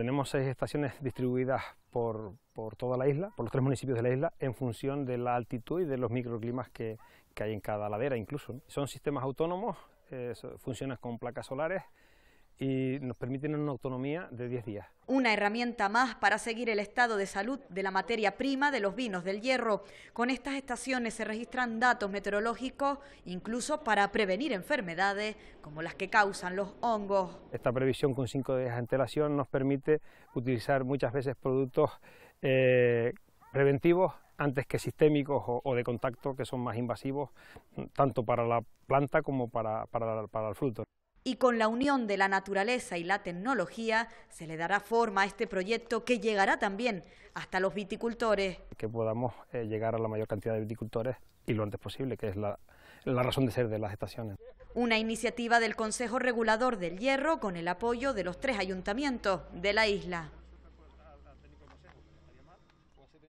Tenemos seis estaciones distribuidas por, por, toda la isla, por los tres municipios de la isla, en función de la altitud y de los microclimas que, que hay en cada ladera incluso. Son sistemas autónomos, eh, funcionan con placas solares, y nos permiten una autonomía de 10 días. Una herramienta más para seguir el estado de salud de la materia prima de los vinos del hierro. Con estas estaciones se registran datos meteorológicos, incluso para prevenir enfermedades como las que causan los hongos. Esta previsión con 5 días de antelación nos permite utilizar muchas veces productos eh, preventivos antes que sistémicos o, de contacto que son más invasivos, tanto para la planta como para, para el fruto. Y con la unión de la naturaleza y la tecnología se le dará forma a este proyecto que llegará también hasta los viticultores. Que podamos eh, llegar a la mayor cantidad de viticultores y lo antes posible, que es la razón de ser de las estaciones. Una iniciativa del Consejo Regulador del Hierro con el apoyo de los tres ayuntamientos de la isla.